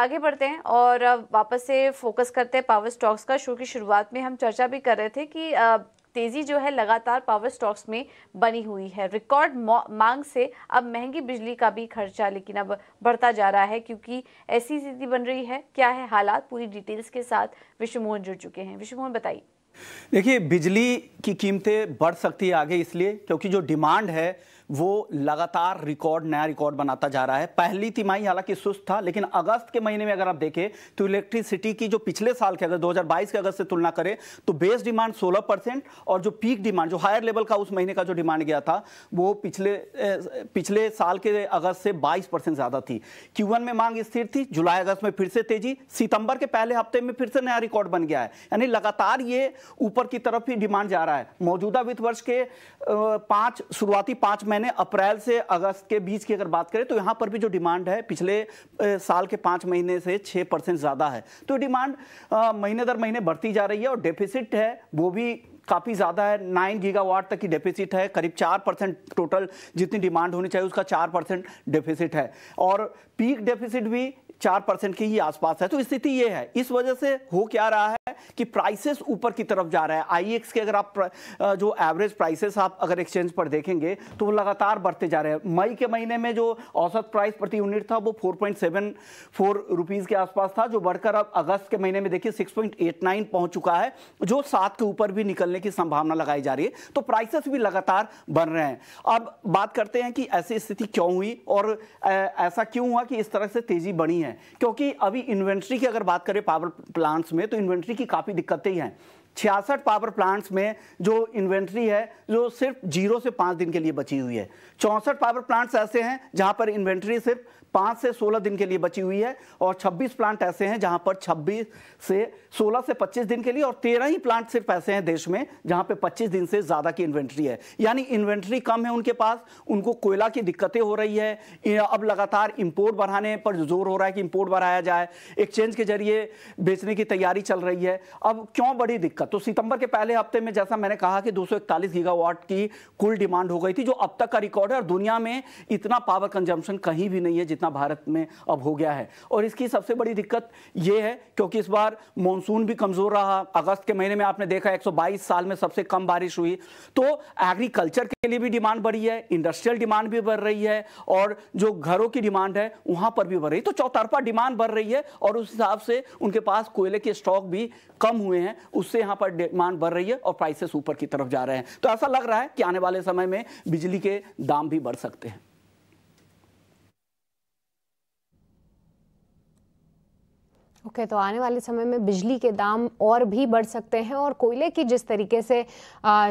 आगे बढ़ते हैं और वापस से फोकस करते हैं पावर स्टॉक्स का शो की शुरुआत में हम चर्चा भी कर रहे थे कि तेजी जो है लगातार पावर स्टॉक्स में बनी हुई है रिकॉर्ड मांग से अब महंगी बिजली का भी खर्चा लेकिन अब बढ़ता जा रहा है क्योंकि ऐसी स्थिति बन रही है क्या है हालात पूरी डिटेल्स के साथ मोहन जुड़ चुके हैं मोहन बताइए देखिए बिजली की कीमतें बढ़ सकती है आगे इसलिए क्योंकि जो डिमांड है वो लगातार रिकॉर्ड नया रिकॉर्ड बनाता जा रहा है पहली तिमाही हालांकि सुस्त था लेकिन अगस्त के महीने में अगर आप देखें तो इलेक्ट्रिसिटी की जो पिछले साल के अगर 2022 के अगस्त से तुलना करें तो बेस डिमांड 16 परसेंट और जो पीक डिमांड जो हायर लेवल का उस महीने का जो डिमांड गया था वो पिछले पिछले साल के अगस्त से बाईस ज़्यादा थी क्यू में मांग स्थिर थी जुलाई अगस्त में फिर से तेजी सितंबर के पहले हफ्ते में फिर से नया रिकॉर्ड बन गया है यानी लगातार ये ऊपर की तरफ ही डिमांड जा रहा है मौजूदा वित्त वर्ष के पांच शुरुआती पांच महीने महीने अप्रैल से अगस्त के बीच की अगर बात करें तो यहाँ पर भी जो डिमांड है पिछले साल के पाँच महीने से छः परसेंट ज़्यादा है तो डिमांड महीने दर महीने बढ़ती जा रही है और डेफिसिट है वो भी काफ़ी ज़्यादा है नाइन गीगावाट तक की डेफिसिट है करीब चार परसेंट टोटल जितनी डिमांड होनी चाहिए उसका चार परसेंट डेफिसिट है और पीक डेफिसिट भी चार परसेंट के ही आसपास है तो स्थिति ये है इस वजह से हो क्या रहा है कि प्राइसेस ऊपर की तरफ जा रहा है आईएक्स e के अगर आप जो एवरेज प्राइसेस आप अगर एक्सचेंज पर देखेंगे तो वो लगातार बढ़ते जा रहे हैं मई के महीने में जो औसत प्राइस प्रति यूनिट था वो four point seven four rupees के आसपास था जो बढ़कर अब अगस्त के महीने में देखिए सिक्स पॉइंट एट नाइन पहुंच चुका है जो सात के ऊपर भी निकलने की संभावना लगाई जा रही है तो प्राइसेस भी लगातार बढ़ रहे हैं अब बात करते हैं कि ऐसी स्थिति क्यों हुई और ऐसा क्यों हुआ कि इस तरह से तेजी बढ़ी है क्योंकि अभी इन्वेंट्री की अगर बात करें पावर प्लांट्स में तो इन्वेंट्री की काफ़ी दिक्कतें हैं छियासठ पावर प्लांट्स में जो इन्वेंट्री है जो सिर्फ जीरो से पाँच दिन के लिए बची हुई है चौंसठ पावर प्लांट्स ऐसे हैं जहां पर इन्वेंट्री सिर्फ पाँच से सोलह दिन के लिए बची हुई है और छब्बीस प्लांट ऐसे हैं जहां पर छब्बीस से सोलह से पच्चीस दिन के लिए और तेरह ही प्लांट सिर्फ ऐसे हैं देश में जहाँ पर पच्चीस दिन से ज़्यादा की इन्वेंट्री है यानी इन्वेंट्री कम है उनके पास उनको कोयला की दिक्कतें हो रही है अब लगातार इम्पोर्ट बढ़ाने पर जोर हो रहा है कि इम्पोर्ट बढ़ाया जाए एक्सचेंज के जरिए बेचने की तैयारी चल रही है अब क्यों बड़ी दिक्कत का तो सितंबर के पहले हफ्ते में जैसा मैंने कहा कि 241 गीगावाट की कुल डिमांड हो गई थी जो अब तक का रिकॉर्ड है और दुनिया में इतना पावर कंजम्पशन कहीं भी नहीं है जितना भारत में अब हो गया है और इसकी सबसे बड़ी दिक्कत यह है क्योंकि इस बार मानसून भी कमज़ोर रहा अगस्त के महीने में आपने देखा एक साल में सबसे कम बारिश हुई तो एग्रीकल्चर के लिए भी डिमांड बढ़ी है इंडस्ट्रियल डिमांड भी बढ़ रही है और जो घरों की डिमांड है वहां पर भी बढ़ रही है तो चौतरफा डिमांड बढ़ रही है और उस हिसाब से उनके पास कोयले के स्टॉक भी कम हुए हैं उससे यहां पर डिमांड बढ़ रही है और प्राइसेस ऊपर की तरफ जा रहे हैं तो ऐसा लग रहा है कि आने वाले समय में बिजली के दाम भी बढ़ सकते हैं ओके okay, तो आने वाले समय में बिजली के दाम और भी बढ़ सकते हैं और कोयले की जिस तरीके से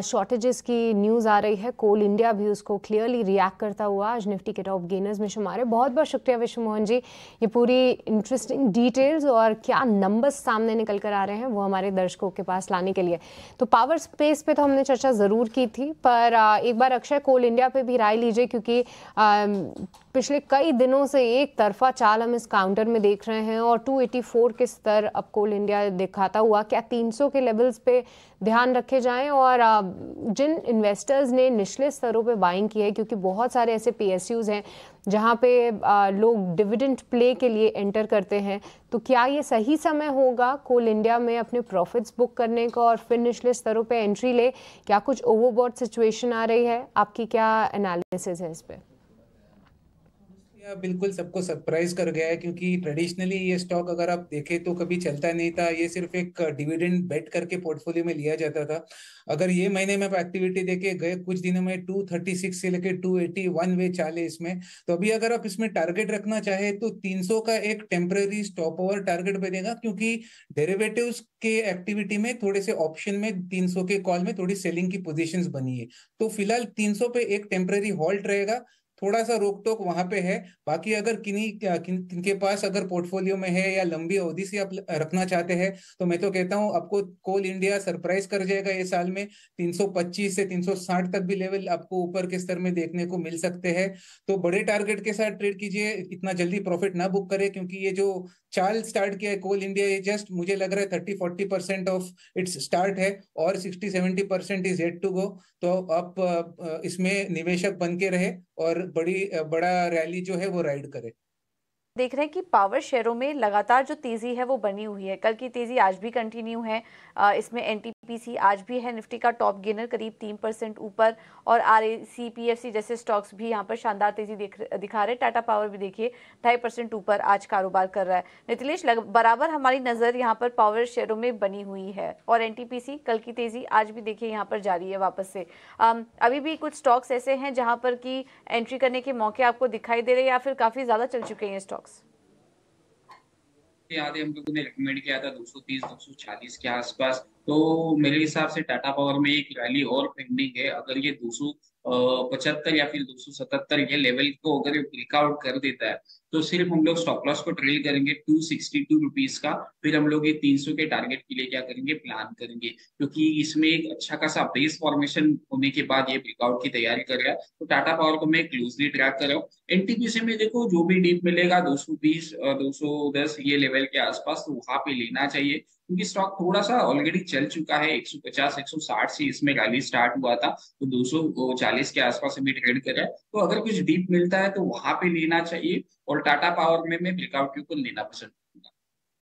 शॉर्टेजेस की न्यूज़ आ रही है कोल इंडिया भी उसको क्लियरली रिएक्ट करता हुआ आज निफ्टी के टॉप गेनर्स में शुमार है बहुत बहुत शुक्रिया विश्व मोहन जी ये पूरी इंटरेस्टिंग डिटेल्स और क्या नंबर्स सामने निकल कर आ रहे हैं वो हमारे दर्शकों के पास लाने के लिए तो पावर स्पेस पर तो हमने चर्चा ज़रूर की थी पर एक बार अक्षय कोल इंडिया पर भी राय लीजिए क्योंकि पिछले कई दिनों से एक तरफा चाल हम इस काउंटर में देख रहे हैं और 284 के स्तर अब कोल इंडिया दिखाता हुआ क्या 300 के लेवल्स पे ध्यान रखे जाएं और जिन इन्वेस्टर्स ने निचले स्तरों पे बाइंग की है क्योंकि बहुत सारे ऐसे पी हैं जहाँ पे लोग डिविडेंट प्ले के लिए एंटर करते हैं तो क्या ये सही समय होगा कोल इंडिया में अपने प्रॉफिट्स बुक करने का और फिर निचले स्तरों पर एंट्री ले क्या कुछ ओवरबॉड सिचुएशन आ रही है आपकी क्या एनालिसिस है इस पर बिल्कुल सबको सरप्राइज कर गया है क्योंकि ट्रेडिशनली ये स्टॉक अगर आप देखें तो कभी चलता नहीं था ये सिर्फ एक डिविडेंड बेट करके पोर्टफोलियो में लिया जाता था अगर ये महीने में आप एक्टिविटी देखे गए कुछ दिनों में 236 से लेकर 280 वन वे चाले इसमें तो अभी अगर आप इसमें टारगेट रखना चाहे तो 300 का एक टेम्पररी स्टॉप ओवर टारगेट बनेगा क्योंकि डेरेवेटिव के एक्टिविटी में थोड़े से ऑप्शन में 300 के कॉल में थोड़ी सेलिंग की पोजिशन बनी है तो फिलहाल 300 पे एक टेम्पररी हॉल्ट रहेगा थोड़ा सा रोक टोक वहां पे है बाकी अगर किन्हीं किन, के पास अगर पोर्टफोलियो में है या लंबी अवधि से आप रखना चाहते हैं तो मैं तो कहता हूँ आपको कोल इंडिया सरप्राइज कर जाएगा ये साल में 325 से 360 तक भी लेवल आपको ऊपर के स्तर में देखने को मिल सकते हैं तो बड़े टारगेट के साथ ट्रेड कीजिए इतना जल्दी प्रॉफिट ना बुक करे क्योंकि ये जो चाल स्टार्ट किया है कोल इंडिया ये जस्ट मुझे लग रहा है thirty forty percent of its start है और sixty seventy percent is head to go तो आप इसमें निवेशक बन के रहे और बड़ी बड़ा रैली जो है वो राइड करे देख रहे हैं कि पावर शेयरों में लगातार जो तेज़ी है वो बनी हुई है कल की तेज़ी आज भी कंटिन्यू है इसमें एनटीपीसी आज भी है निफ्टी का टॉप गेनर करीब तीन परसेंट ऊपर और आर सीपीएफसी जैसे स्टॉक्स भी यहाँ पर शानदार तेज़ी दिखा रहे टाटा पावर भी देखिए ढाई परसेंट ऊपर आज कारोबार कर रहा है नितिलेश बराबर हमारी नज़र यहाँ पर पावर शेयरों में बनी हुई है और एन कल की तेज़ी आज भी देखिए यहाँ पर जारी है वापस से अभी भी कुछ स्टॉक्स ऐसे हैं जहाँ पर की एंट्री करने के मौके आपको दिखाई दे रहे हैं या फिर काफ़ी ज़्यादा चल चुके हैं स्टॉक्स के आधे हम लोगों ने रिकमेंड किया था 230 240 के आसपास तो मेरे हिसाब से टाटा पावर में एक रैली और पेंडिंग है अगर ये दो पचहत्तर या फिर दो ये लेवल को अगर ब्रेकआउट कर देता है तो सिर्फ हम लोग स्टॉप लॉस को ट्रेल करेंगे टू सिक्सटी टू रुपीज का फिर हम लोग ये तीन सौ के टारगेट के लिए क्या करेंगे प्लान करेंगे क्योंकि तो इसमें एक अच्छा खासा बेस फॉर्मेशन होने के बाद ये ब्रेकआउट की तैयारी कर रहा है तो टाटा पावर को मैं क्लोजली ट्रैक कर रहा हूँ एनटीपीसी में देखो जो भी डीप मिलेगा दो सौ बीस दो सौ दस ये लेवल के आसपास तो वहां पे लेना चाहिए क्योंकि स्टॉक थोड़ा सा ऑलरेडी चल चुका है 150 160 से इसमें रैली स्टार्ट हुआ था तो 240 के आसपास हमें ट्रेड कर रहा है तो अगर कुछ डीप मिलता है तो वहां पे लेना चाहिए और टाटा पावर में मैं ब्रेकआउट को लेना पसंद